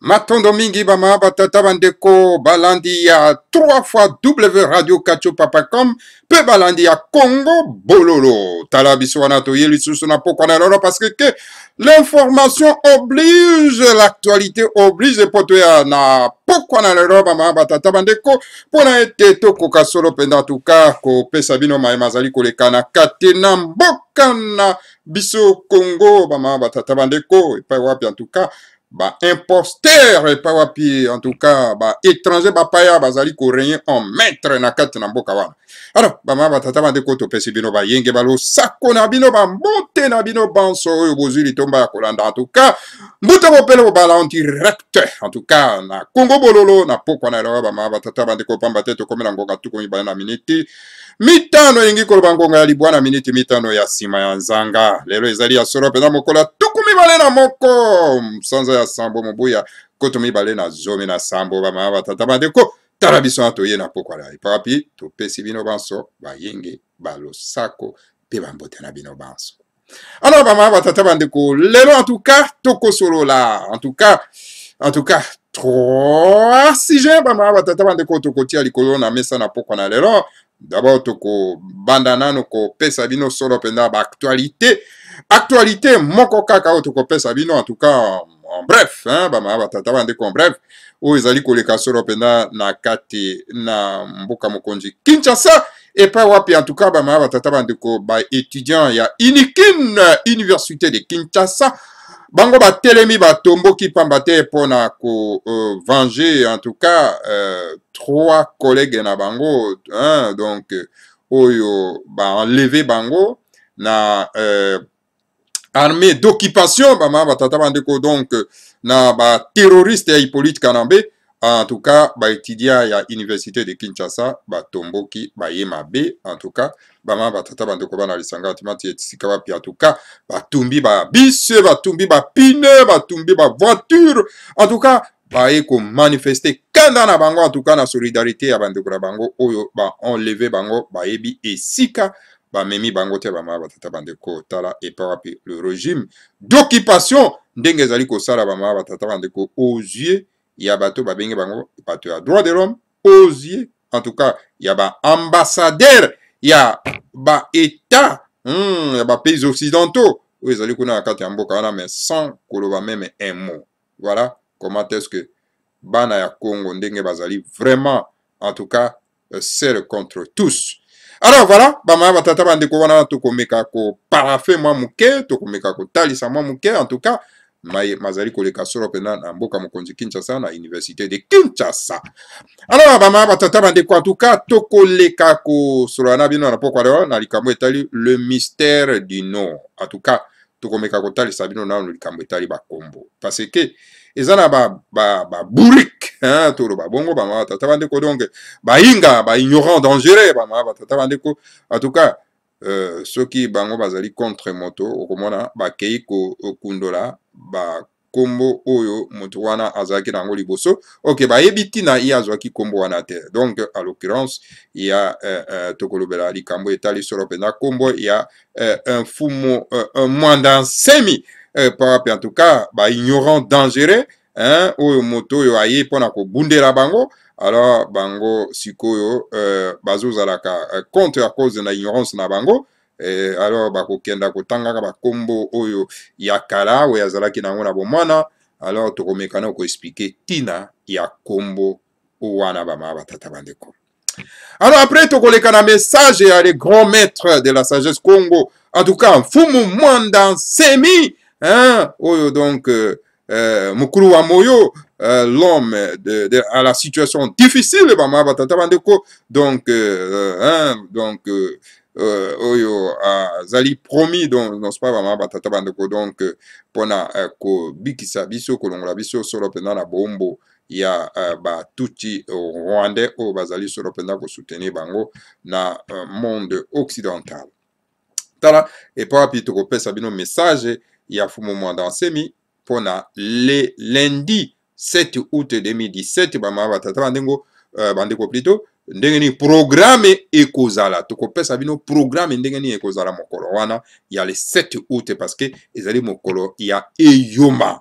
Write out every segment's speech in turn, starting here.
matondo mingi mama batata bandeko balandi ya 3 fois w radio katio papacom mpe balandi ya congo bololo tala biso wana toye lisusu na pokwa na lelo parceke ke l'information oblige l'actualité oblige mpo toya na pokwa na lelo bamama batata bandeko mpona ete tokoka solo mpenza tuka kopesa bino mayema azali koleka na kate na mboka na biso congo bamama batata bandeko epai wapi antuka ba imposteur epai eh, wapi en tout cas ba étranger bapaya bazali koreye en maître na kati na mboka wana alors bamama batata bandeko topesi bino bayenge balosako na bino bambote na bino banso oyo bozwi litomba ya kolanda en tout cas mbuta bopele bobala en direct en tout cas na kongo bololo na pokwa na elewa bamama batata bandeko pamba te tokomi na ngonga tuku mibale na miniti mitano elingi koloba ngonga ya libwa na miniti mitano ya nsima ya nzanga lelo ezali ya solo mpenza mokolo ya tuku mibale na moko sanza ya sambo mobuya koto mibale na zomi na sambo bamama batata bandeko tala biso wana toye na pokwala epa wapi topesi bino banso bayingi balosako mpe bambote na bino banso alors bamama batata bandeko lelo antuka tokosolola antuka antuka trois sujet bamama batata bandeko tokotia likolo na mesa na pokwa na lelo d'abord tokobanda nano kopesa bino solo mpenza baactualité actualité moko kaka oyo tokopesa bino en tout cas en bref bamaya batata bandeko en bref oyo ezali koleka solo mpenza na kati na mboka mokonzi kinshasa epai wapi en tout cas bamaya batata bandeko baétudiant ya unikin université de kinshasa bango batelemi batomboki pamba te mpona kovenger euh, en tout cas euh, trois collègues na bango hein, donc oyo baenleve bango na euh, armée d'occupation bamama batata bandeko donc na baterroriste ya hippolyte kanambe en tout cas baétudia ya université de kinshasa batomboki baye mabe en tout cas bamama batata bandeko bana lisanga tima ti esika bapi antuka batumbi babise batumbi bapine batumbi bavoiture antuka baye komanifeste kanda na bango antuka na solidarité ya bandeko na bango oyo baenleve bango bayebi esika bamemi bango te bamama batata bandeko tala epa wapi le régime d'occupation ndenge ezali kosala bamama batata bandeko aux yeux ya bato babenge bango bato ya droit de l'homme aux yeux en tout cas ya baambassadere ya baétat hmm, ya bapays occidentaux oyo ezali kuna na kati ya mboka wana mais sans koloba meme un mot voilà comment est ce que bana ya congo ndenge bazali vraiment en tout cas euh, seul contre tous alors voilà bamaya batata bandeko wana tokomeka koparafin mwa moke tokomeka kotalisa mwa moke en tout cas mazali koleka solo mpena na mboka mokonzi kinshasa na université de kinshasa alors bamama batata bandeko antuka tokoleka kosolola na bino na pokwa lelo na likambo etali le mystère du nord antuka tokomeka kotalisa bino nano likambo etali bakombo parce que eza na baburik ba, ba toloba bongo bamama batata bandeko donc bayinga baignorant dangereux bamama batata bandeko antuka ba uh, soki bango bazali contre moto okomona bakei kokundola ba kombo oyo moto wana azalaki nango liboso ok bayebi ntina ye azwaki kombo wana te donc a l'occurrence ya uh, uh, tokolobela likambo etali solo mpenza kombo ya uh, mfumo uh, mwanda nsemi uh, parape en tout cas baignorant dangereux oyo moto oyo aye mpona kobundela bango alors bango sikoyo euh, bazozalaka euh, contre à cause na ignorance na bango eh, alors bakokenda kotangaka bakombo oyo ya kala oyo azalaki nango na bomwana alors tokomekana okoexplike ntina ya kombo wana bamama batata bandeko alors après tokoleka na message ya le grand maître de la sagesse congo en tout cas mfumu mwanda nsemi oyo donc euh, euh, mokulu wa moyo euh, l'homme de, de, à la situation difficile bama batata bandeko donc euh, euh, hein, donc euh, euh oyo euh, azali promis nonso mpa bama batata bandeko donc mpona kobikisa biso kolongola biso solo mpenza na bombo ya uh, batuti rwandais oyo bazali solo mpenza kosoutenir bango na uh, monde occidental tala epa wapi tokopesa bino message ya fumu mwanda nsemi mpona le lendi 7 août 2017 bamama batata bandengo uh, bandeko plito ndenge nini programe ekozala tokopesa bino programe ndenge nini ekozala mokolo wana ya le 7 août parceke ezali mokolo ya eyoma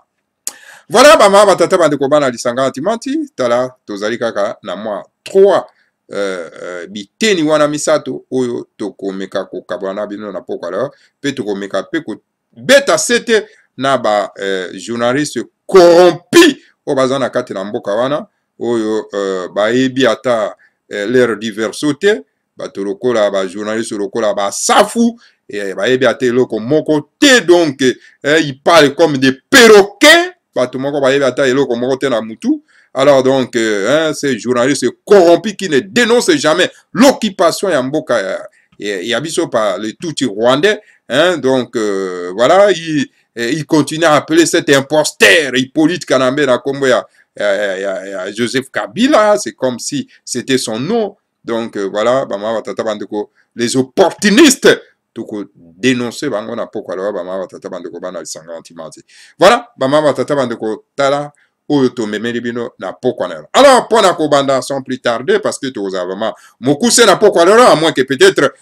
voilà bamama batata bandeko bana lisanga na timati tala tozali kaka na mwa 3 Uh, uh, biteni wana misato oyo tokomeka kokabwana na bino na pokwa lelo mpe tokomeka mpe kobeta sete na bajournaliste euh, uh, corrompi oyo baza na kati na mboka wana oyo uh, bayebi ata uh, leur diverso te bato lokola bajournaliste lokola basafu eh, bayebi ata eloko moko te donc eh, ils parle comme des perroquins bato moko bayebi ata eloko moko te na mutu alors donc euh, hein, ces journalistes corrompus qui ne dénoncent jamais l'occupation yamboka, mboka ya, ya biso le tuti rwandais hein, donc euh, voilà il Et il continue à appeler cet imposteur Hippolyte Kanambe na kombo ya, ya, ya, ya Joseph Kabila. C'est comme si c'était son nom. Donc euh, voilà, bama batata bandeko les opportunistes toko dénoncer bango na pokwa loba bama batata bandeko bana lisanga antimanzi. Voilà, bama batata bandeko tala oyo tomemeli bino na pokwa na yo alors mpo na kobanda sans plus tarder parce que tokozala vraiment mokuse na pokwa lelo à moins que peut-être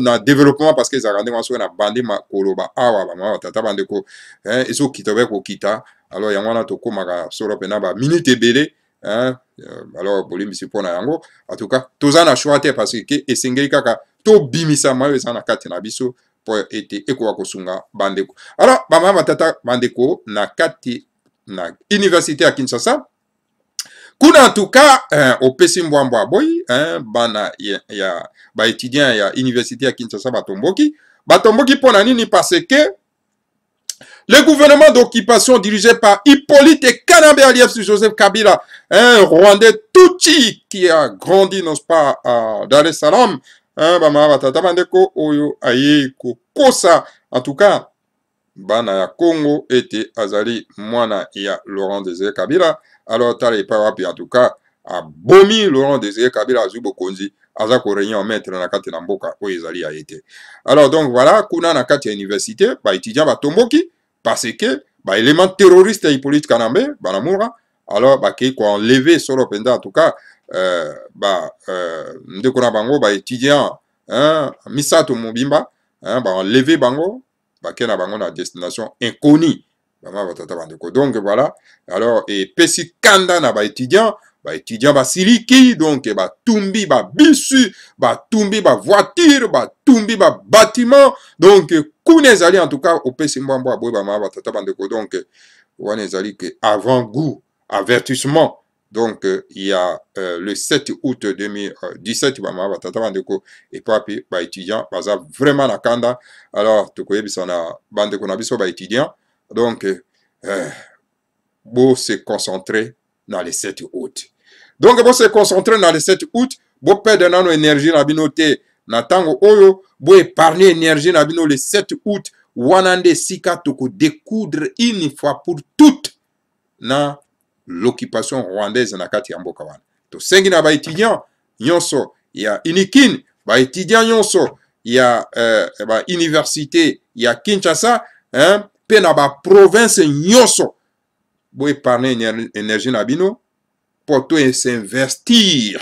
na développement parce que ezalaka ndenge wana soki na bandi koloba awa bamama batata bandeko ezokita obe kokita alors yango wana tokómaka solo mpena baminute ebele euh, alors bolimbisi mpo na yango en tout cas toza na choix te parce que esengeli kaka tobimisama oyo eza na kati na biso mpo ete ekoka kosunga bandeko alors bamama batata bandeko na kati na université ya kinshasa kuna antuka eh, opesi mbwambwa aboyi eh, bana ya, ya baétudien ya université ya kinshasa batomboki batomboki mpo na nini parce que le gouvernement d'occupation dirigé par Hippolyte Kanabé Alias Joseph Kabila, un Rwandais Tutsi qui a grandi, n'est-ce pas, à Dar es Salaam, hein, bah, ma, bah, tata, bandeko, oyo, aye, kosa, en tout cas, bana ya kongo ete azali mwana ya laurent désiré kabila alors tala tout wapi a abomi laurent désiré kabila azwi konzi azakore koreunion maître na kati na mboka oyo ezali ya a alors donc voilà kuna na kati ya université ba tomboki, parce que élément terroriste et politique kanambe banamura alors kwa enlevé solo penda en euh, ba euh, ndeko na bango mubimba, hein, misato mobimba hein, enlevé bango bakena na bango na destination inconnue bama batata bandeko donc voilà alors pesi kanda na baétudiant ba siliki donc ba voiture ba tumbi ba bâtiment donc kuna ezali en tout cas au mbwambwa boye bama batata bandeko donc wana que que avant goût avertissement donc euh, il y a euh, le 7 août 2017 euh, bamatata bandeko epapi baétudiant baza vraiment na kanda alors tokoyebisa na bandeko na biso baétudiant donc bose concentre na le 7 août donc bose concentre na le 7 août bopede nano énergie na bino te na ntango oyo boépargne énergie na bino le 7 août wana nde esika tokodecoudre une fois pour toute na l'occupation rwandaise na kati ya mboka wana tosengi na baétudiant nyonso ya inikin baétudiant nyonso ya euh, bauniversité ya kinshasa hein, mpe na baprovince nyonso boépargne énergie na bino mpo tosinvestir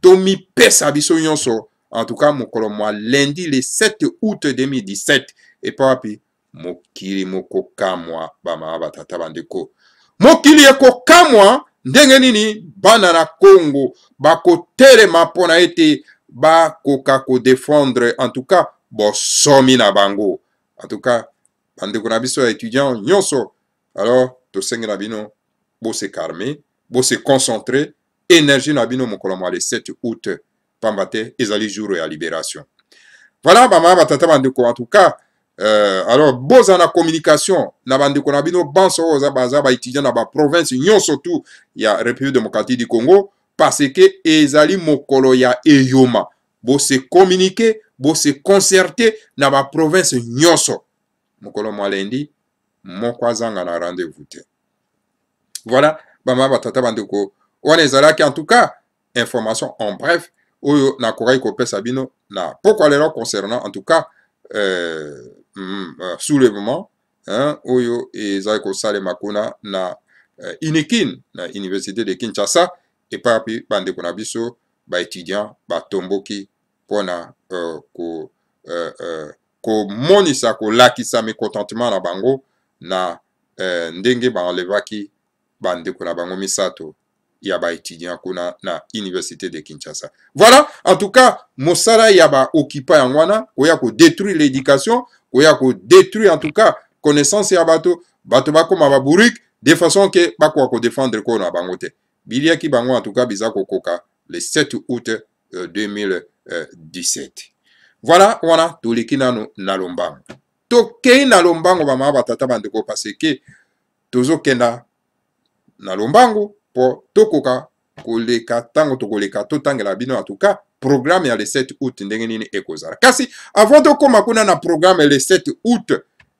tomipesa biso nyonso en tout cas mokolo mwa lundi le 7 août 2017 epa wapi mokili mokokamwa bamama batata bandeko mokili ekokamwa ndenge nini bana na kongo bakotelema mpona ete bakoka kodefendre en tout cas bosomi na bango en tout cas bandeko na biso ya étudiant nyonso alors tosengi na bino bosekarme boseconcentre énergie na bino mokolo mwa le 7 août pamba te ezali jour ya libération voilà bamama batata bandeko en tout cas Uh, alors boza na communication na bandeko na bino banso oyo oza baza baétudiant na baprovince nyonso tu ya république démocratique du congo parce que ezali mokolo ya eyoma bose communiqué bose concerté na baprovince nyonso mokolo mwa lendi moko azanga na rendez-vous te voilà bamama batata bandeko wana ezalaki en tout cas information en bref oyo nakokaki kopesa bino na pokwa lelo concernant en tout cas euh, uh, soulèvement hein, oyo ezali kosalema kuna na uh, inikin na université de kinshasa epai ya mpe bandeko na biso baétudiant batomboki mpona uh, ko, uh, uh, komonisa kolakisa mécontentement na bango na uh, ndenge balevaki bandeko na bango misato ya baétudiant kuna na université de kinshasa voilà en tout cas mosala ya baokipa yango wana koya kodétruire l'éducation koya kodétruire en tout cas connaissance ya bato bato bakóma babourrique de façon ke bakoka kodéfendre kolo na bango te biliaki bango en tout cas biza kokoka le 7 août 2017 euh, euh, voilà wana toleki nanu na lombango tokei na lombango bamama batata bandeko parce ke tozokenda na lombango mpo tokoka koleka ntango tokoleka totangela bino en tout cas programme ya le 7 août ndenge nini ekozala kasi avant tokóma kuna na programme le 7 août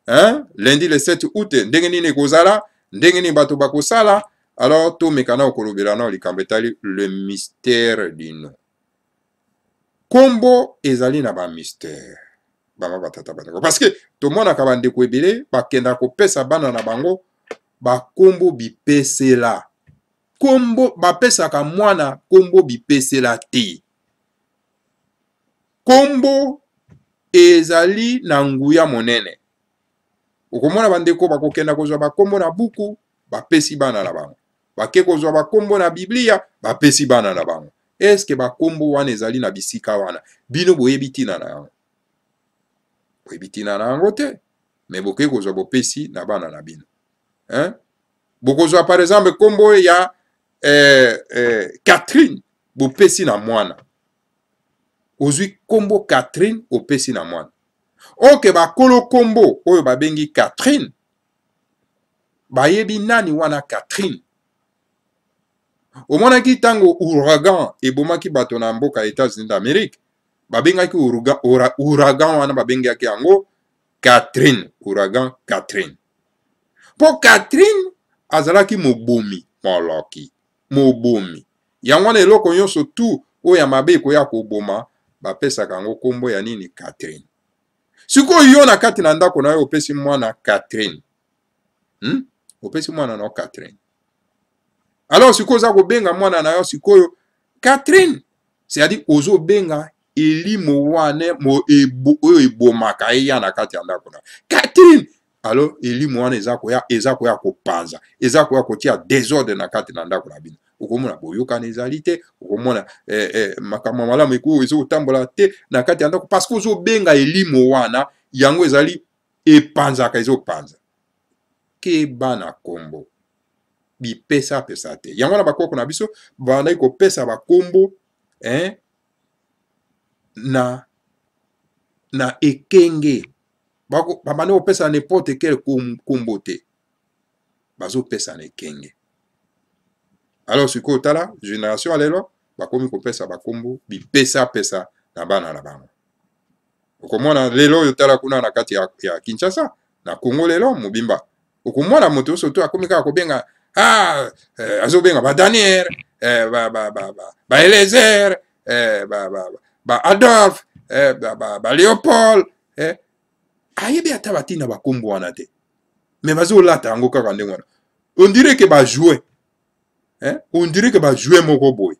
hein? lundi le 7 août ndenge nini ekozala ndenge nini bato bakosala alors tomeka nao kolobela nao likambo etali le mystère du nom nkombo ezali na bamystère bango batata bandeko parce que tomonaka bandeko ebele bakendaka kopesa bana na bango bankombo bipesela kombo bapesaka mwana nkombo bipesela te nkombo ezali na nguya monene okomona bandeko bakokenda kozwa bakombo na buku bapesi bana na bango bake kozwa bakombo na biblia bapesi bana na bango eske bakombo wana ezali na bisika wana bino boyebi ntina na yango boyebi ntina na yango te me boke kozwa bopesi na bana na bino hein? bokozwa par exemple kombo ya eh, eh, catherine bopesi na mwana ozwi nkombo catherine opesi na mwana oke bakolo nkombo oyo babengi catherine bayebi nani wana catherine omonaki ntango ouragan ebomaki bato na mboka ya états-unis d'amérique babengaki ouragan wana babengaki yango catherine ouragan catherine mpo catherine azalaki mobomi moloki mobomi yango wana eloko nyonso tu oyo ya mabe ekoya koboma bapesaka yango nkombo ya nini catherine sikoyo yo na kati na ndako na yo opesi mwana catherine hmm? opesi mwana na yo catherine alors sikoyo oza kobenga mwana na yo sikoyo catherine c'est-à-dire ozobenga elimo wana mo ebo, oyo ebomaka eya na kati ya ndako na yo catherine alors elimo wana eza koya eza koya kopanza eza koya kotia désordre na kati na ndako na bino okomona boyokana ezali te okomona eh, eh, makambo ya malamu ekoyo ezokotambola te na kati ya ndako parceke ozobenga elimo wana yango ezali epanzaka ezopanza keba na nkombo bipesapesa te yango wana bakoko na biso bandaki kopesa bankombo eh, na, na ekenge babandi kopesa na neporte quel nkombo te bazopesa na ekenge alors sikoyo otala génération ya lelo bakomi kopesa bakombo bipesapesa na bana na bango okomona lelo oyo otala kuna na kati ya, ya kinshasa na kongo lelo mobimba okomona moto oso to akomi kaka kobenga ah, eh, azobenga badaniere eh, baelezer ba, ba, ba, eh, baadolphe eh, baleopold ba, eh. ayebi ata batina bakombo wana te me bazolata yango kaka ndenge wana ondire ke bajoue Hein? On dirait que va jouer Mokoboy.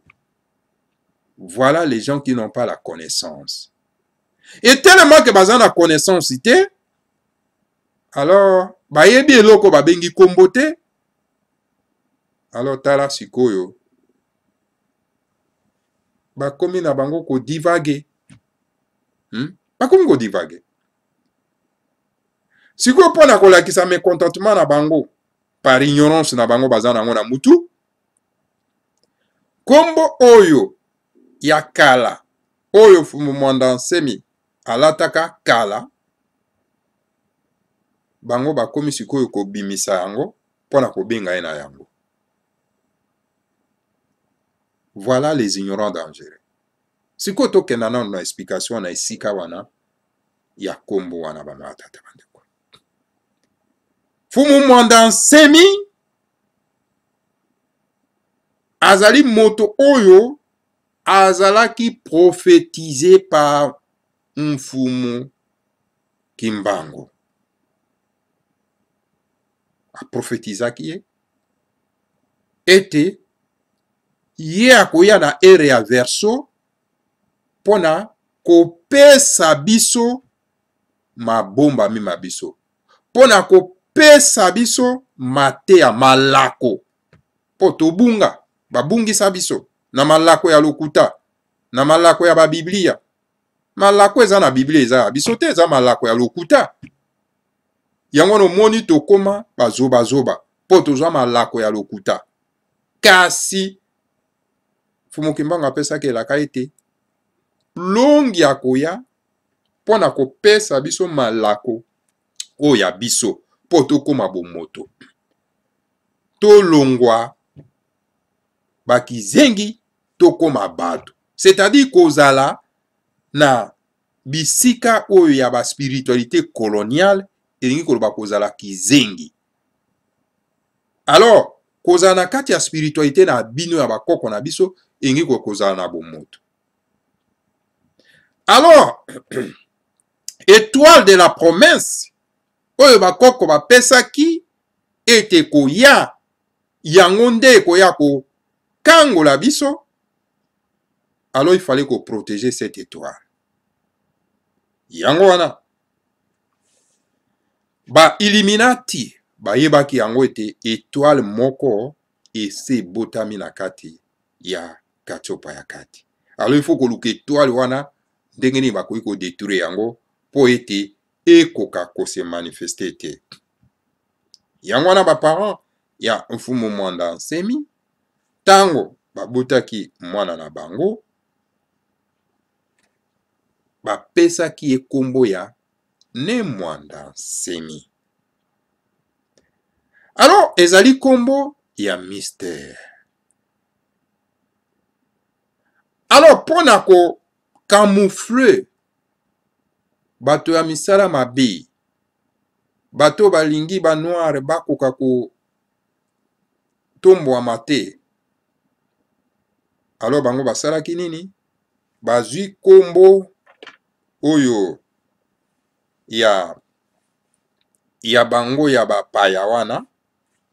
Voilà les gens qui n'ont pas la connaissance. Et tellement que bazan la connaissance était, alors, bayebi eloko babengi kombo te. Alors tala sikoyo. Bakomi na bango ko divage. Hmm? Bakomi ko divage. sikoyo mpo na kolakisa mécontentement na bango par ignorance na bango baza nango na mutu nkombo oyo ya kala oyo fumu mwanda nsemi alataka kala bango bakomi sikoyo kobimisa yango mpona kobenga ye na yango voilà les ignorants dangereux sikoyo tokenda nano na explication na esika wana ya nkombo wana bangaka tata bandeko fumu mwanda nsemi azali moto oyo azalaki profetize par mfumu kimbango aprofetizaki ye ete ye akoya na ere ya verso mpona kopesa biso mabombami ma biso mpona kopesa biso mateya malako mpo tobunga babungisa biso na malako ya lokuta na malako ya babiblia malako eza na biblia eza ya biso te eza malako ya lokuta yango nomoni tokóma bazobazoba mpo tozwa malako ya lokuta kasi fumokimbango apesaki elaka ete longi ya koya mpo na kopesa biso malako oyo ya biso mpo tokóma bomoto tolongwa bakizengi tokóma bato c'est-à-dire kozala na bisika oyo ya baspiritualité coloniale elingi koloba kozala kizengi alors kozala na kati ya spiritualité na bino ya bakoko na biso elingi kozala na bomoto alors étoile de la promesse oyo bakoko bapesaki ete koya yango nde ekoya ko kotangola biso alors il fallait koprotege cette étoile yango wana bailluminati bayebaki yango ete étoile moko ese ebotami na kati ya katiopa ya kati alors il faut koluka étoile wana ndenge nini bakoki kodetruire yango mpo ete ekoka kosemanifeste te yango wana baparent ya mfumu mwanda nsemi ntango babotaki mwana na bango bapesaki ye nkombo ya nemwanda nsemi alors ezali nkombo ya mistere alors mpo na kokamufle bato ya misala mabe bato balingi banoire bakoka kotombwama te alors bango basalaki nini bazwi nkombo oyo ya ya bango ya bapaya wana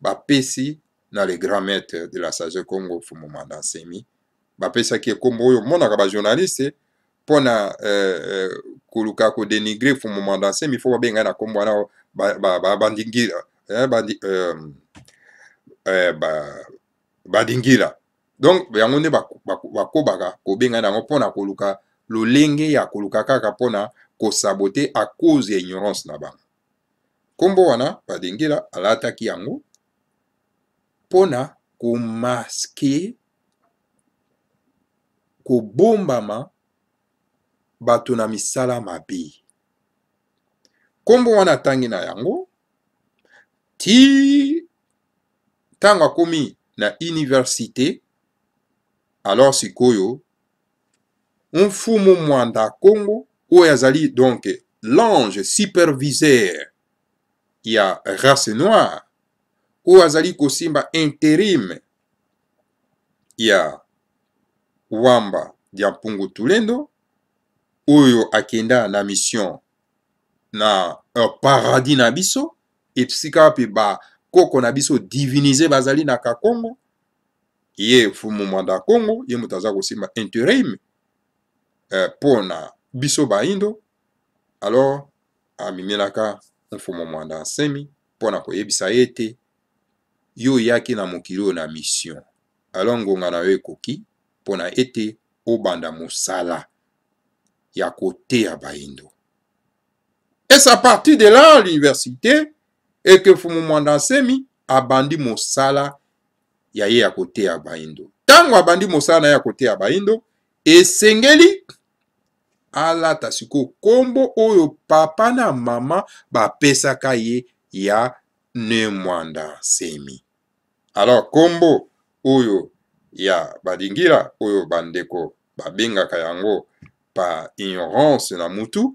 bapesi na le grand maître de la sage congo fumuma dansemi bapesaki ekombo oyo monaka bajournaliste mpona euh, euh koluka kodenigre fumuma dansemi fo babengai na nkombo wana bandingira ba, ba, ba, euh, euh, ba, ba, ba, ba, ba, ba, donc yango nde bakobaka kobengana yango mpona koluka lolenge ya koluka kaka mpona kosabote a cause ya ignorance na bango nkombo wana badengela alataki yango mpona komaske kobombama bato na misala mabe nkombo wana atangi na yango ti ntango akomi na université alors sikoyo mfumu mwanda ya kongo oyo azali donc l'ange superviseur ya race noire oyo azali kosimba interime ya wamba ya mpungutulendo oyo akenda na mission na uh, paradis na biso esika mpe bakoko na biso divinize bazali na kakongo ye mfumu mwanda ya kongo ye moto aza kosimba interim mpo eh, na biso baindo alors amimelaka mfumu mwanda ansemi mpo na koyebisa ye ete yo oyaki na mokili oyo na mission alors ngonga na yo ekoki mpo na ete obanda mosala ya koteya baindo et c'est à partir de là l'université et que mfumu mwanda ansemi abandi mosala ya ye ya koteya bayindo ntango abandi mosala na ye ya koteya bayindo esengeli alata sikoyo nkombo oyo papa na mama bapesaka ye ya ne mwanda semi alors nkombo oyo ya balingila oyo bandeko babengaka yango pa ignorance na mutu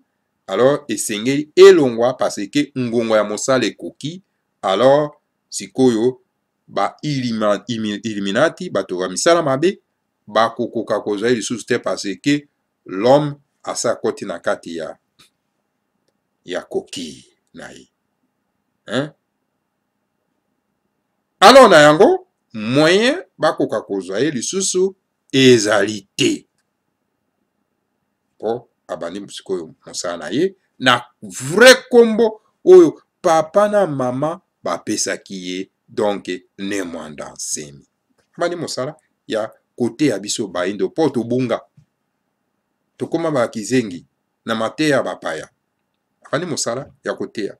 alors esengeli elongwa parce ke ngongo ya mosala ekoki alors sikoyo bailluminati bato ya misala mabe bakokoka kozwa ye lisusu te parce ke l'homme asa akoti na kati ya ya koki na ye alors na yango moyen bakoka kozwa ye lisusu ezali te mpo abandi sikoyo mosala na ye na vrai kombo oyo papa na mama bapesaki ye donke ne mwanda nsemi mbani mosala ya koteya biso bayindo mpo tobunga tokóma bakizengi na mateya bapaya afandi mosala ya koteya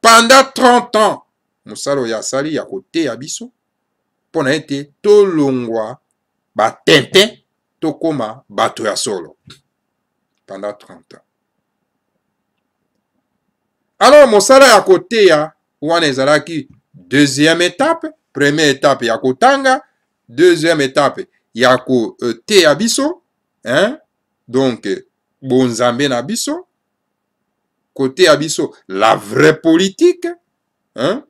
pendant 30 ans mosala oyo asali ya koteya biso mpo na ete tolongwa batintin tokóma bato ya solo pendant 30 ans alors mosala ya koteya wana ezalaki deuxième étape première étape ya kotanga deuxième étape ya koteya biso hein? donc bonzambe na biso koteya biso la vraie politique hein?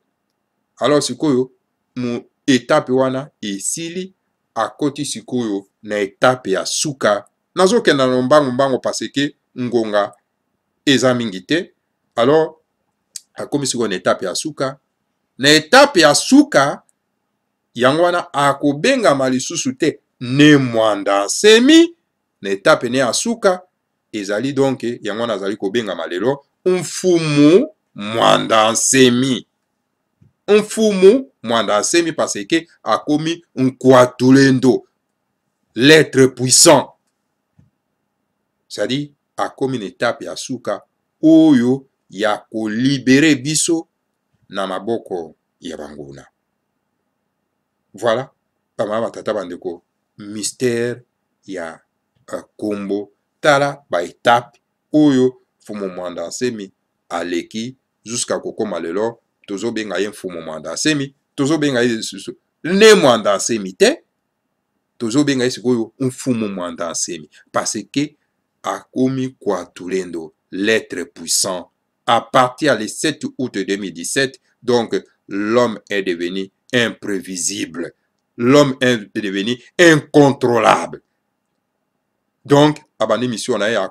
alors sikoyo mu etape wana esili akoti sikoyo na etape ya suka nazokenda na mbango mbango parce ke ngonga eza mingi te alors akomi sikoyo na etape ya suka na etape ya suka yango wana akobengama lisusu te ne mwanda semi na etape ne ya suka ezali donk yango wana azali kobengama lelo mfumu mwanda nsemi mfumu mwanda asemi parce ke akomi nkuatulendo l'être puissant c'est-à-dire akomi na etape ya suka oyo ya kolibere biso na maboko ya banguna voilà bamama batata bandeko mystere ya nkombo euh, uh, tala baetape oyo mfumu mwanda asemi aleki juska kokóma lelo tozobenga ye mfumu mwanda asemi tozobenga ye lisusu nde mwanda asemi te tozobenga ye sikoyo mfumu mwanda asemi parce ke akomi kuatulendo l'être puissant à partir du 7 août 2017, donc l'homme est devenu imprévisible. L'homme est devenu incontrôlable. Donc, à bande mission, on a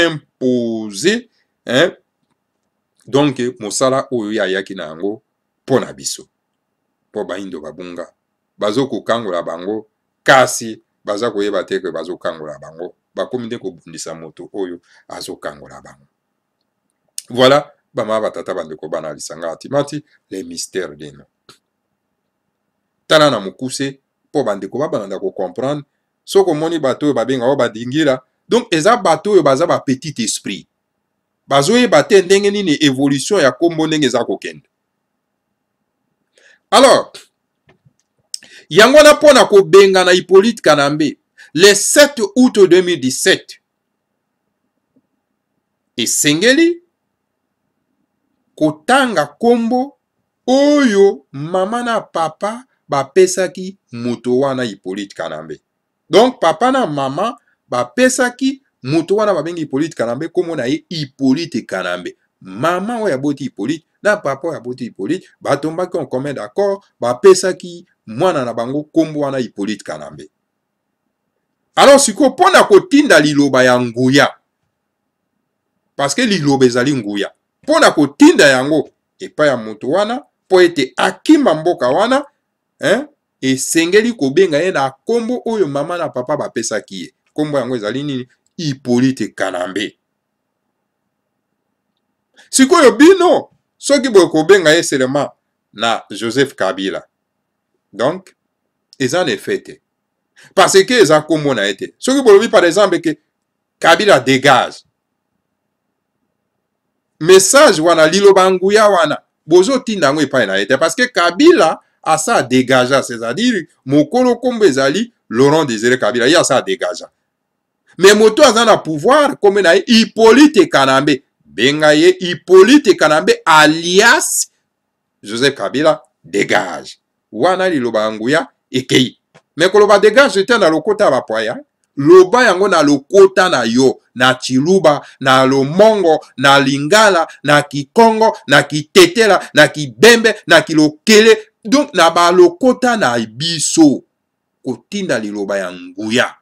imposer, hein, donc, mosala oyo yayaki na yango mpo na biso Babunga. Bazoko babunga la bango kasi baza bateke bazo kango la bango bakomi ko bundisa moto oyo la bango voilà bamama batata bandeko bana ya lisanga atima ti le mystère lino tala na mokuse mpo bandeko babalanda kocomprendre soki omoni bato oyo babengaka oyo badingila donc eza bato oyo baza bapetit esprit bazoyeba te ndenge nini évolution ya nkombo ndenge eza kokende alors yango wana mpo na kobengana hippolyte kanambe le 7 août 2017 esengeli kotanga nkombo oyo mama na papa bapesaki moto wana hippolyte kanambe donc papa na mama bapesaki moto wana babengi hippolyte kanambe nkombo na ye hippolyte kanambe mama oyo aboti hippolyte na papa oyo aboti hippolyte batombaki en commun d'accord bapesaki mwana na bango nkombo wana hippolyte kanambe alors sikoyo mpo na kotinda liloba ya nguya parce que liloba ezali nguya mpo na kotinda yango epai ya moto wana mpo ete akimba mboka wana hein? esengeli kobenga ye na nkombo oyo mama na papa bapesaki ye nkombo yango ezali nini hipolite kanambe sikoyo bino soki boye kobenga ye selema na joseph kabila donc eza na efe te parce ke eza nkombo na ye te soki bolobi par exemple ke kabila dégage message wana liloba nguya wana bozotinda yango epai na ye te parceke kabila asa adegagea c'est-à-dire mokolo nkombo ezali laurent désiré kabila ye asa adegagea me moto aza na pouvoir kombo na ye hippolyte kanambe benga ye hippolyte kanambe alias joseph kabila dégage wana liloba ya nguya ekei me koloba dégage te na lokota ya bapwaya loba yango na lokota na yo na chiluba na lomongo na lingala na kikongo na kitetela na kibembe na kilokele donk na balokota na biso kotinda liloba ya nguya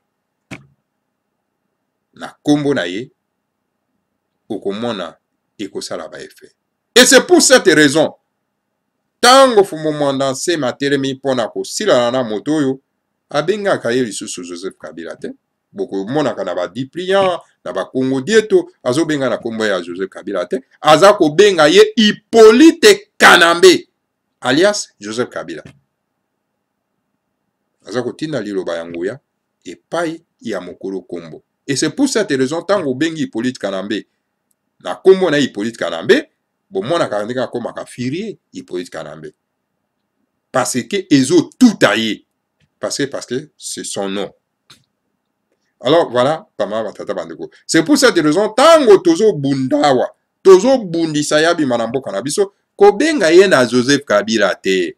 na nkombo na ye okomona ekosala baefe et c'est pour cette raison ntango fumbu mwanda nsema atelemi mpo na kosilana na moto oyo abengaka ye lisusu joseph kabila te bokomonaka na badipliant na bakongodi to azobenga na nkombo ya joseph kabila te aza kobenga ye hippolyte kanambe alias joseph kabila aza kotinda liloba ya nguya epai ya mokolo nkombo et c'est pour cette raison ntango obengi hippolyte kanambe na nkombo na ye hippolyte kanambe bomonaka ndenge akomaka furie hippolyte kanambe parce que ezotuta ye parce que parce que c'est son nom. Alors voilà, bama batata bandeko. C'est pour cette raison tango tozo bundawa, tozo bundisa ya bimana mboka na biso kobenga ye na Joseph Kabila te.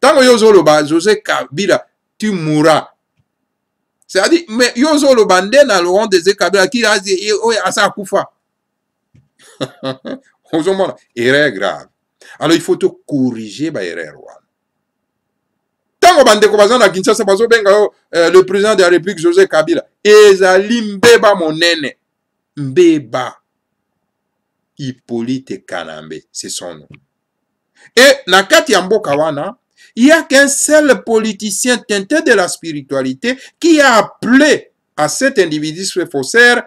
Tango yo zoloba Joseph Kabila tu mourras. C'est-à-dire mais yo zoloba nde na Laurent Désiré Kabila qui a dit eh, oyo asa kufa. ozomona erreur grave. Alors il faut te corriger ba erreur wana. ntango bandeko baza na kinshasa bazobenga yo eh, le président de la république josé kabila ezali mbeba monene mbeba hippolyte kanambe se son nom e na kati ya mboka wana il y a qu'un seul politicien teinté de la spiritualité qui a appelé à cet individisme faussaire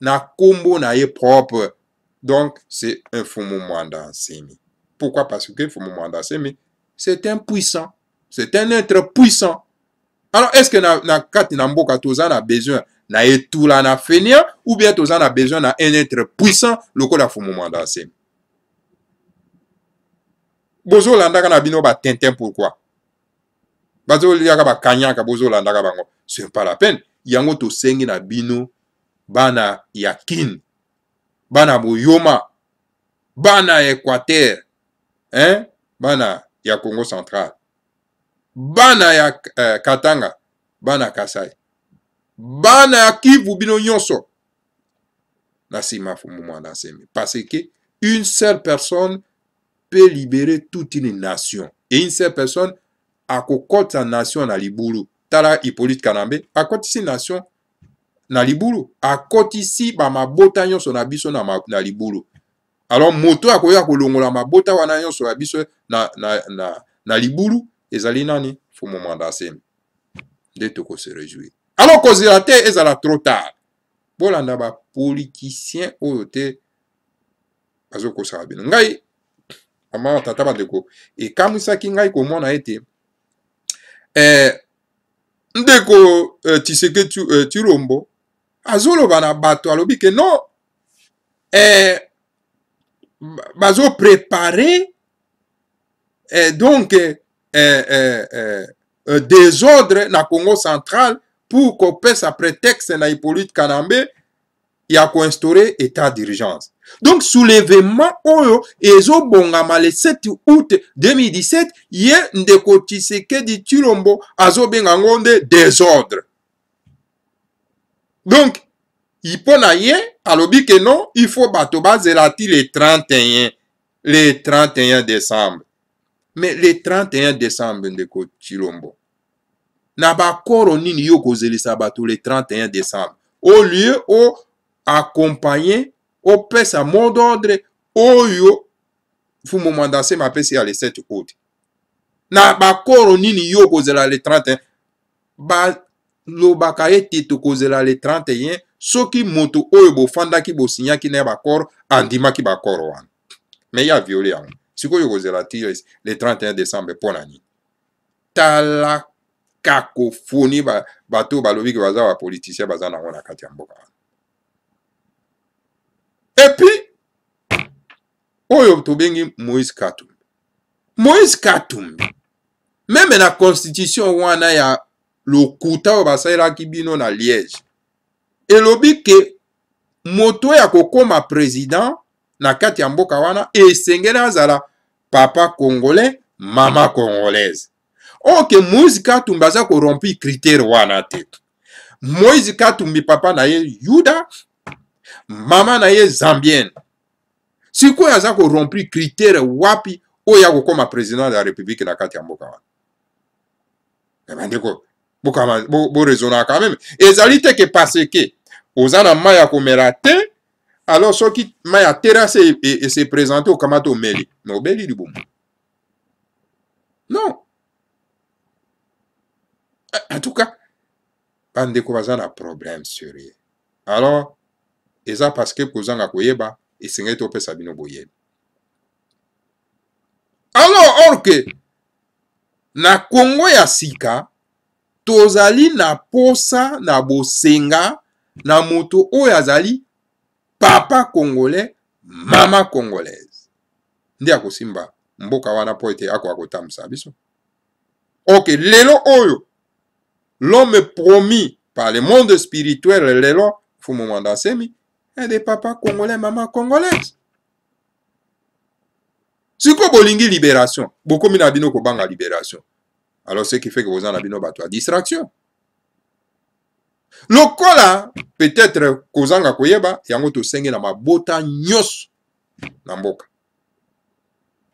na kombo na ye propre donc c'est un fumu mwanda nsemi pourquoi parce que fumu mwanda nsemi c'est un puissant c'est un être puissant alors est ce que na, na kati na mboka toza na besoin na etula na fenia ou bien toza na besoin na un être puissant lokola fumumanda nsemi bozolandaka na bino batintin pourkui bazoliaka bakanyaka bozolandaka bango c'est pas la peine yango tosengi na bino bana ya kine bana boyoma bana ya équateur hein? bana ya congo centrale bana ya eh, katanga bana kasai bana ya kivu bino nyonso na nsima fumu mwana asemi parce que une seule personne peut libérer toute une nation et une seule personne akokɔta nation na libulu tala hippolyte kanambe akɔtisi nation na libulu akɔtisi bamabota nyonso na biso na, ma, na libulu alors moto akoyoka kolongola mabota wana nyonso ya biso na, na, na, na libulu ezali nani fumomanda se nde tokoserejuir alors kozela te ezala trop tard bolanda bapoliticien oyo te bazokosala bino ngai mama tata bandeko ekamwisaki ngai komona ete eh, ndeko eh, tiseke tu, eh, tirombo azoloba na bato alobi ke non eh, bazoprepare eh, donc eh, eh, eh, eh désordre na Congo central pour kopesa prétexte na Hippolyte Kanambe ya koinstaure état d'urgence donc soulèvement oyo ezobongama le 7 août 2017 ye ndeko Tshisekedi Tshilombo azobenga yango nde désordre donc mpo na ye alobi ke non il faut bato bazela ti le 31 le 31 décembre me le 31 décembre ndeko chilombo na bakoro nini yo kozelisa bato le 31 décembre au lieu oaccompagne opesa mot d'ordre oyo fumo mandasema apesi ya le 7 août na bakoro nini yo kozela le 31 balobaka ete tokozela le 31 soki moto oyo bofandaki bosinyaki na ye bakoro andimaki bakoro wana me ya viole yango sikoyo okozela ti le 31 décembre mpo na nini tala kakofoni bato balobi ke baza bapolitisien baza nango na kati ya mboka wana epuis oyo tobengi moïse katumbi moïse katumbi meme na constitution wana ya lokuta oyo basalelaki bino na liège elobi ke moto ya kokóma président na kati ya mboka wana esengeli azala papa congolais mama congolaise oyo ke moïse katumbi aza korompi kritere wana te moïse katumbi papa na ye yuda mama na ye zambienne sikoyo aza korompi kritere wapi oyo akokóma président ya république na kati ya mboka wana me bandeko borezonaka bo, bo meme ezali te ke parce ke oza na mai ya komela te alors soki mai aterase esepresente okama te omeli me obeli libumu non en tout cas bandeko baza na problème sérieux alors eza parceke kozanga koyeba esengeli te opesa bino boyebi alors or ke na kongo ya sika tozali na posa na bosenga na moto oyo azali papa congolais mama congolaise nde akosimba mboka wana mpo ete akoka kotambwisa biso ok lelo oyo l'homme promis par le monde spirituel lelo fumu mwanda asemi ede papa congolais mama congolaise sikoyo bolingi libération bokomi na bino kobanga libération alors ce qui fait ke boza na bino bato ya distraction lokola peut-être kozanga koyeba yango tosengela mabota nyonso na mboka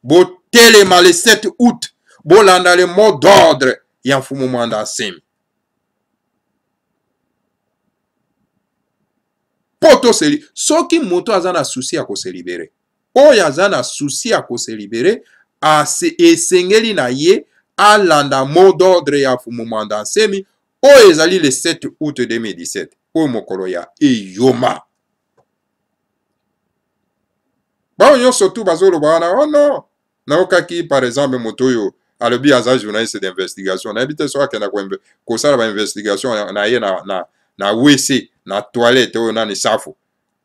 botelema le 7 août bolanda le mot d'ordre ya mfumu mwanda asemi mpo toseli soki moto aza na susi ya koselibere oyo aza na susi ya koselibere esengeli na ye alanda mot d'ordre ya mfumu mwanda asemi oyo ezali le 7 out 2017 oyo mokolo ya eyoma bango nyonso tu bazoloba wana oh non nayokaki par exemple moto oyo alobi aza journaliste d'investigation nayebi te so akenda kosala bainvestigation na ye na, na, na wc na toilette oyo nani safo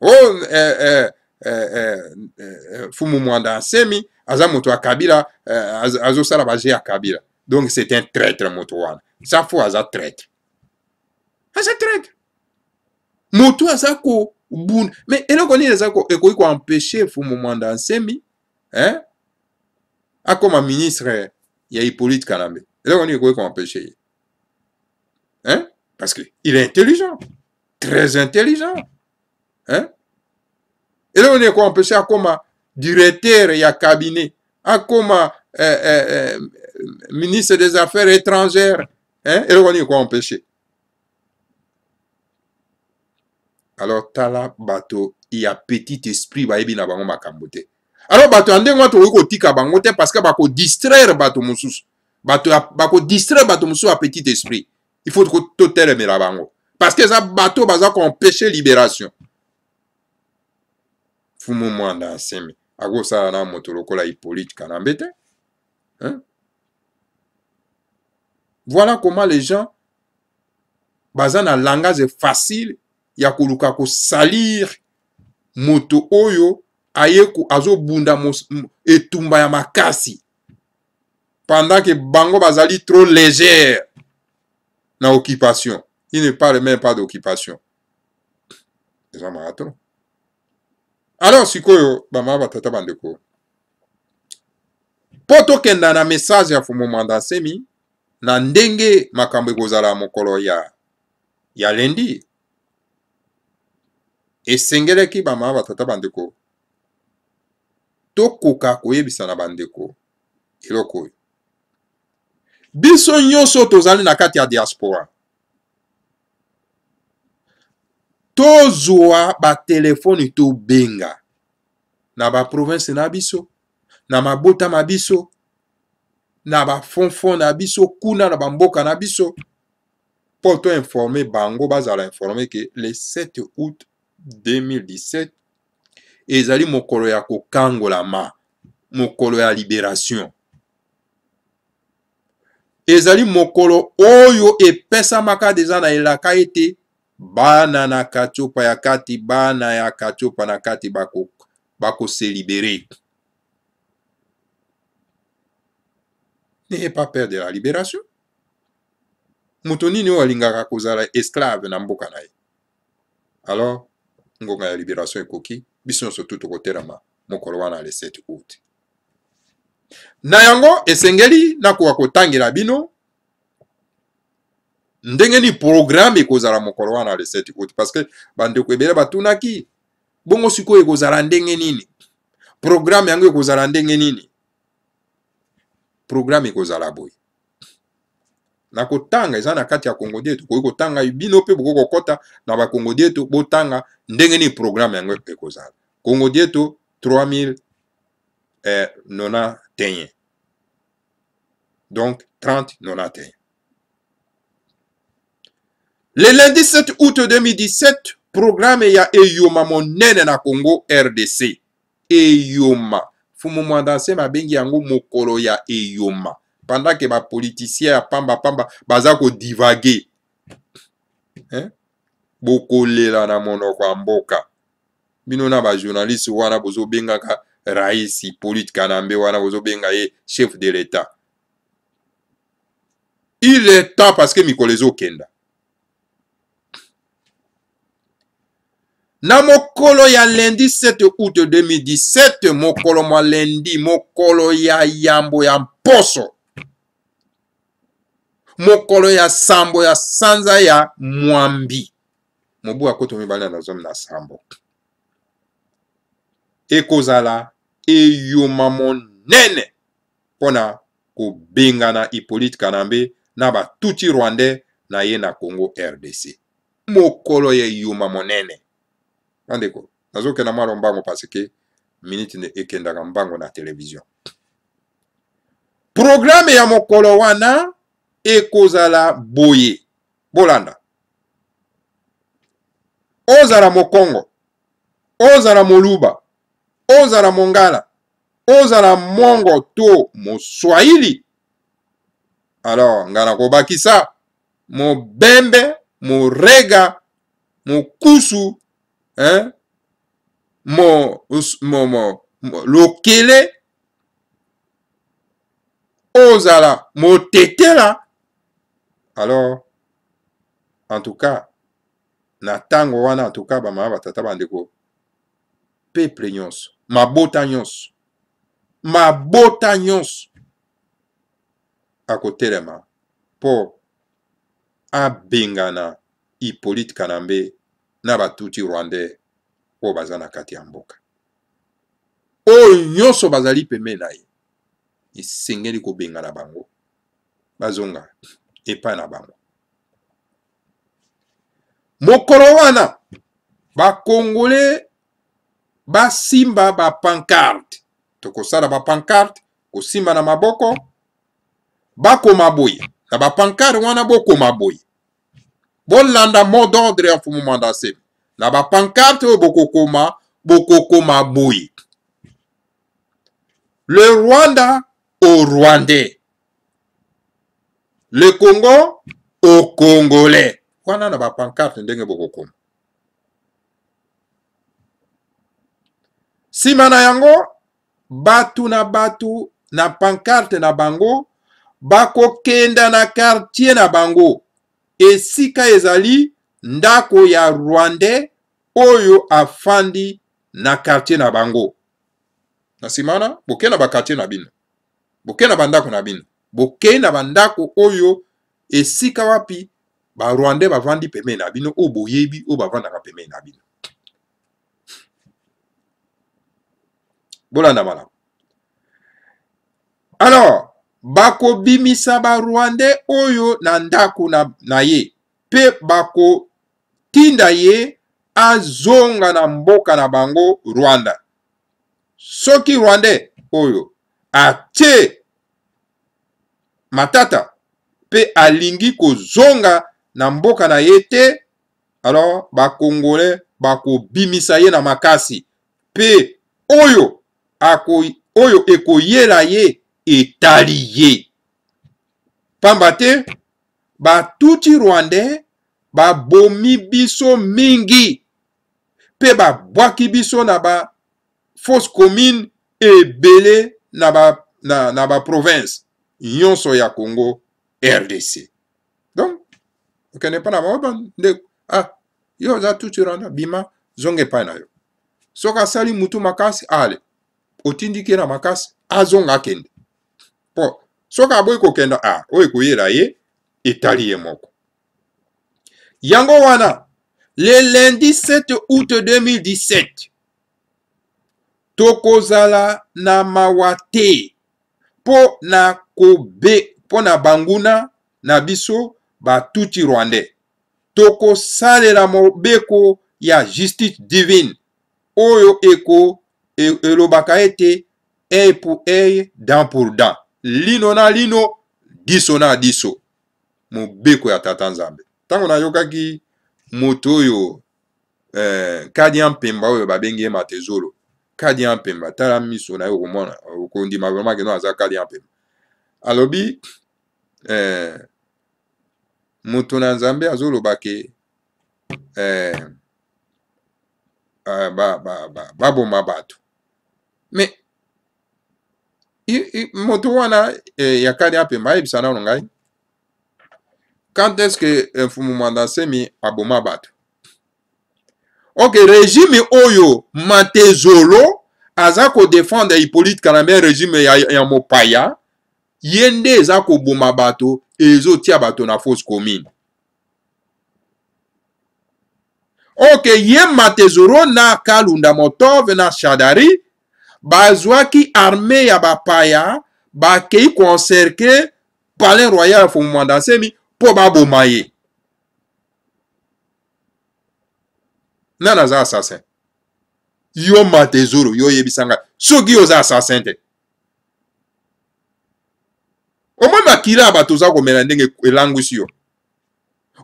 o oh, eh, eh, eh, eh, fumu mwanda asemi aza moto ya kabila eh, azosala baje ya kabila donc c'est un traître moto wana safu aza traître aza traître moto aza kobunda me eloko nini eza ekoki koempeshe fumu mwanda ansemi hein? akoma ministre ya hippolyte kanambe eloko nini ekoki koempeshe ye hein? parce que il est intelligent très intelligent hein? eloko nini ekoempeshe akoma directeur ya cabinet akoma eh, eh, eh, ministre des Affaires étrangères. Hein? Et on quoi empêcher. Alors, tala bato, il y a petit esprit, ba ebi na bango makambo te. Alors, bato, ande ngwa to wiko tika bango te, parce que bako distraire bato mususu. Bato, bako distraire bato mususu a petit esprit. Il faut to telemela bango. Parce que ça bato baza ko empêcher libération. Fumu mwanda asemi. Ako sala na moto lokola Hippolyte Kanambe te. Hein? Voilà comment les gens, baza na langage facile ya koluka kosalir moto oyo aye azobunda etumba ya makasi pendant que bango bazali trop légère na occupation il ne parle même pas d'occupation eza marathon alors sikoyo bamama batata bandeko mpo tokenda na message ya fumomanda nsemi na ndenge makambo ekozala mokolo ya ya lendi esengelaki bamama batata bandeko tokoka koyebisa na bandeko eloko oyo biso nyonso tozali na kati ya diaspora tozwa batelefone tobenga na baprovince na biso na mabota ma biso na bafonfon na biso kuna na bamboka na biso mpo toinforme bango bazala informe ke le 7 août 2017 ezali mokolo ya kokangolama mokolo ya liberation ezali mokolo oyo epesamaka deja na elaka ete bana na katiopa ya kati bana ya katiopa na kati bakose libere bako n'ayez pas peur de la libération moto nini oyo alingaka kozala esclave na mboka na ye alors ngonga ya libération ekoki biso nyonso tu tokotelama mokolo wana le 7 août na yango esengeli nakoka kotangela bino ndenge nini programe ekozala mokolo wana le 7 août parce que bandeko ebele batunaki bongo sikoyo ekozala ndenge nini programe yango ekozala ndenge nini programe ekozala boye na kotanga eza na kati ya congodier tokoki kotanga bino mpe bokoki kokɔta na bacongodier to botanga ndenge nini programe yango ekozala congodier to 3000 eh, nona teyen donc 30 nona teyen le lundi 7 août 2017 programme ya eyoma monene na congo rdc eyoma fumu mwandance babengi yango mokolo ya eyoma pendant ke bapolitisien ya pambapamba baza kodivage eh? bokolela na monoko ya mboka bino na bajournaliste wana bozobengaka raisi polite kanambe wana bozobenga ye chef de l'etat il est temps parce que mikolo ezokenda na mokolo ya lendi 7 août 2017 mokolo mwa lendi mokolo ya yambo ya mposo mokolo ya sambo ya sanza ya mwambi mobu akoto mibale na zomi na sambo ekozala eyoma monene mpona kobengana hippolyte kanambe na batuti rwandais na ye na congo rdc mokolo ya eyoma monene bandeko nazokenda mwana mbango parce ke miniti ekendaka mbango na televizio programe ya mokolo wana ekozala boye bolanda ozala mokongo ozala moluba ozala mongala ozala mongo to moswahili alors ngai nakobakisa mobembe morega mokusu eh? mo, mo, mo, mo lokele ozala motetela alors en tout cas na ntango wana en tout cas bamama batata bandeko peple nyonso mabota nyonso mabota nyonso akotelema mpo abengana hipolite kanambe na batuti rwandais oyo baza na kati ya mboka oyo nyonso bazali pembe na ye esengeli kobengana bango bazonga epai na bango mokolo wana bakongole basimba bapankarte tokosala bapankarte kosimba na maboko bakoma boye na bapankarte wana bokoma boye bolanda mot d'ordre ya fumu mandase na bapankarte oyo oh, bokokoma bokokoma boye le rwanda au rwandais le congo au congolais wana na bapankarte ndenge bokokoma nsima na yango bato na bato na pankarte na bango bakokenda na kartier na bango esika ezali ndako ya rwandais oyo afandi na kartier na bango na nsima wana bokei na bakartier na bino bokei na bandako na bino bokei na bandako oyo esika wapi barwandais bavandi pembeni na bino oyo boyebi oyo bavandaka pembeni na bino bolanda malamu alors bakobimisa barwandais oyo na ndako na, na ye mpe bakotinda ye azonga na mboka na bango rwanda soki rwandais oyo atie matata mpe alingi kozonga na mboka na ye te alors bakongole bakobimisa ye na makasi mpe oyo ako, oyo ekoyela ye etali ye pamba te batuti rwandais babomi biso mingi mpe babwaki biso na bafosse commune ebele na baprovince na, na ba nyonso ya congo rdc donc okende okay, mpa na bango nde ah yo oza tuti rwanda bima zonge epai na yo soki asali mutu makasi ale otindiki na makasi azonga akende mpo soka boyi kokenda a ah, oyo ekoyela ye etali ye moko yango wana le lundi 7 août 2017 tokozala na mawa te mpo na kobe mpo na banguna na biso batuti rwandais tokosalela mobeko ya justice divine oyo eko e, elobaka ete œil pour œil dent pour dent lino na lino diso na diso mobeko ya tata nzambe ntango nayokaki moto oyo eh, kadi ya mpemba oyo babengi ye matezolo kadi ya mpemba tala miso na ye okomona okondima vraimen keno aza kadi ya mpemba alobi eh, moto na nzambe azoloba ke eh, baboma ah, ba, ba, ba bato me moto wana eh, ya kani apemba ayebisa nano ngai quand est ce que e, mfumu mwandasemi aboma bato ok régime oyo matezolo aza kodefendre hippolyte kalame régime ya, ya mopaya ye nde eza koboma bato ezotia bato na fausse commune ok ye matezolo na kalunda motove na shadari bazwaki arme ya bapaya bakei konserke palais royal ya fumuma dansemi mpo baboma ye nani aza assassin yo mata ezuru yo oyebisa ngai soki oza assassin te omoni makila ya bato oza komela ndenge elangwisi yo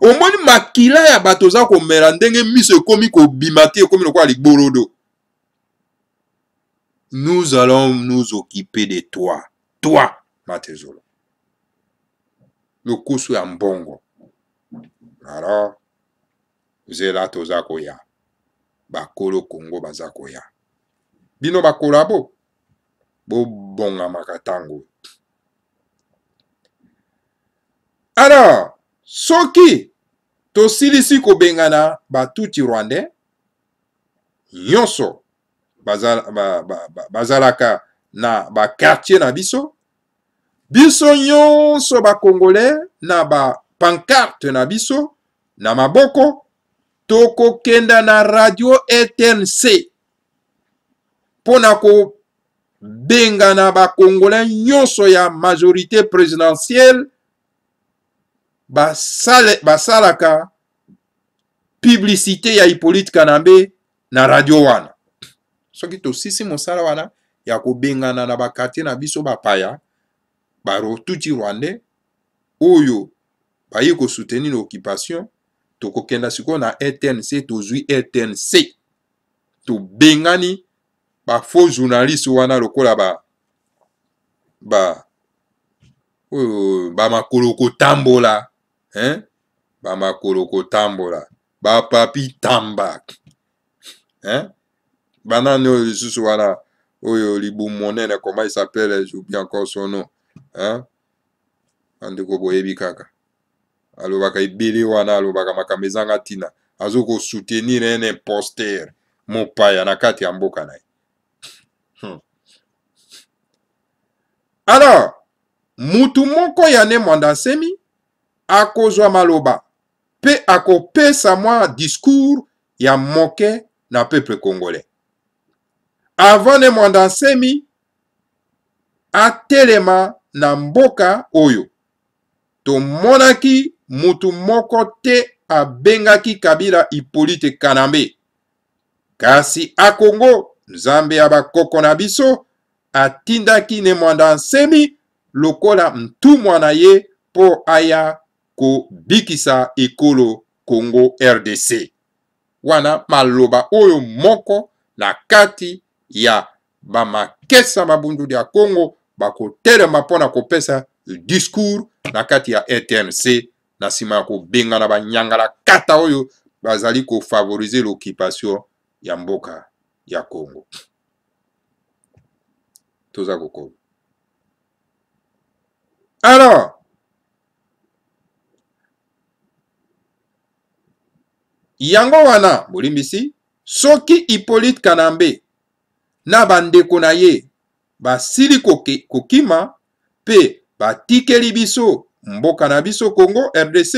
omoni makila ya bato oza komela ndenge miso ekomi kobima te ekomi lokola ligborodo nous allons nous occuper de toi toi matezolo lokusu ya mbongo alors zela toza koya bakolo kongo baza koya bino bakolabo bobongamaka ntango alors soki tosilisi kobengana batuti rwandais nyonso bazalaka na bakartier na biso biso nyonso bakongolais na bapankarte na biso na maboko tokokenda na radio etnc mpo na kobengana bakongolais nyonso ya majorité présidentielle basalaka basala publicité ya hippolyte kanambe na radio wana soki tosisi mosala wana ya kobengana na bakartier na biso bapaya barotuti rwandais oyo baye kosutenir occupation tokokenda sikoyo na rtnc tozwi rtnc tobengani bafaux journaliste wana lokola ba ba oyo bamakolo kotambola hein? bamakolo kotambola bapapi tambak hein? banane oyo lisusu wana oyo libumu monene koma esapele joubi encore sono bandeko boyebi kaka alobaka ebele wana alobaka makambo ezanga ntina azo kosoutenir un imposteur mopaya na kati ya mboka na ye hmm. alors mutu moko ya ne mwanda nsemi akozwa maloba mpe akopesa mwa discours ya moke na peuple congolais avane mwanda nsemi atelema na mboka oyo tomonaki mutu moko te abengaki kabila hipolite kanambe kasi akongo nzambe ya bakoko na biso atindaki ne mwanda nsemi lokola ntumwa na ye mpo aya kobikisa ekolo kongo rdc wana maloba oyo moko na kati ya bamakesa mabundudu ya kongo bakotelema mpo na kopesa discours na kati ya etnc na nsima ya kobengana banyangala kata oyo bazali kofavorize l'occupation ya mboka ya kongo toza kokoma alors yango wana bolimbisi soki hippolyte kanambe na bandeko na ye basili kokima mpe batikeli biso mboka na biso kongo rdc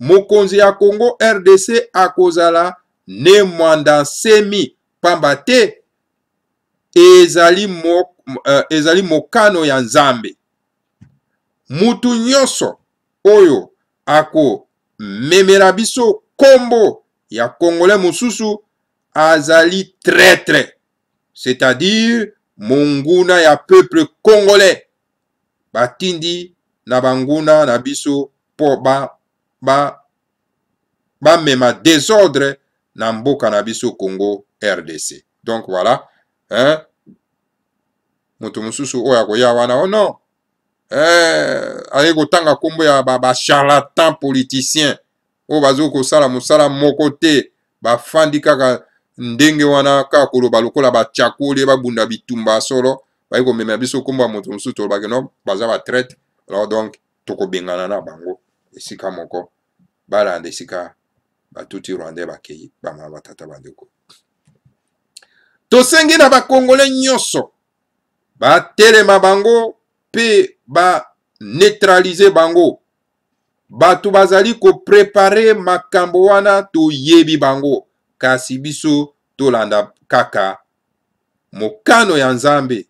mokonzi ya kongo rdc akozala ne mwanda nsemi pamba te ezali, mo, uh, ezali mokano ya nzambe mutu nyonso oyo akomemela biso kombo ya kongole mosusu azali tretre c'est-à-dire monguna ya peuple congolais batindi na banguna na biso mpo bamema ba, ba désordre na mboka na biso congo rdc donc voilà hein? moto mosusu oyo akoya wana o oh non eh, aye kotanga nkombo ya bacharlatan ba, ba politicien oyo bazwi kosala mosala moko te bafandi kaka ndenge wana kaka koloba lokola bacakoli babunda bitumba solo bayi komemela biso nkombo ya moto mosusu tolobaki no baza batraite alors donc tokobengana na bango esika moko balanda esika batuti rwandais bakei bamama batata bandeko tosengi na bakongole nyonso batelema bango mpe banetralize bango bato bazali koprepare makambo wana toyebi bango kasi biso tolanda kaka mokano ya nzambe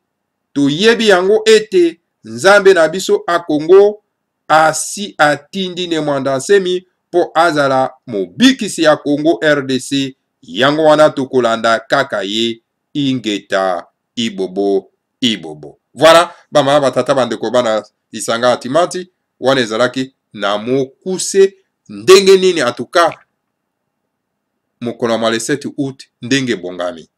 toyebi yango ete nzambe na biso akongo asi atindi ne mwanda nsemi mpo azala mobikisi ya kongo rdc yango wana tokolanda kaka ye ingeta ibobo ibobo voilà bamama batata bandeko bana lisanga ya timati wana ezalaki na mokuse ndenge nini atuka mokolo ya mwala 7 out ndenge ebongami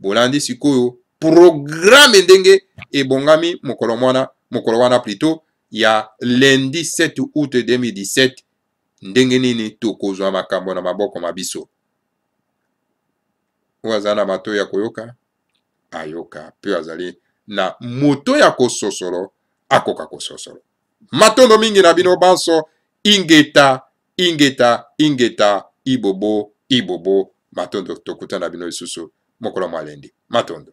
bolandi sikoyo programe ndenge ebongami mokolo mwana mokolo wana plutôt ya lendi 7 out 2017 ndenge nini tokozwa makambo na maboko ma biso oyo azali na matoi ya koyoka ayoka mpe azali na moto ya kososolo akoka kososolo matondo mingi na bino banso ingeta ingeta ingeta ibobo ibobo matondo tokutana bino lisusu mokolo mwalendi matondo